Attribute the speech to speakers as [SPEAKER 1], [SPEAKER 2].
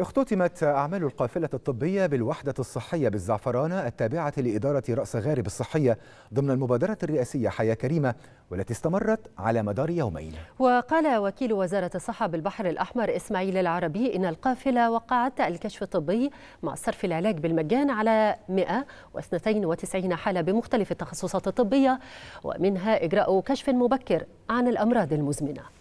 [SPEAKER 1] اختتمت أعمال القافلة الطبية بالوحدة الصحية بالزعفرانة التابعة لإدارة رأس غارب الصحية ضمن المبادرة الرئاسية حياة كريمة والتي استمرت على مدار يومين
[SPEAKER 2] وقال وكيل وزارة الصحة بالبحر الأحمر إسماعيل العربي إن القافلة وقعت الكشف الطبي مع صرف العلاج بالمجان على 192 حالة بمختلف التخصصات الطبية ومنها إجراء كشف مبكر عن الأمراض المزمنة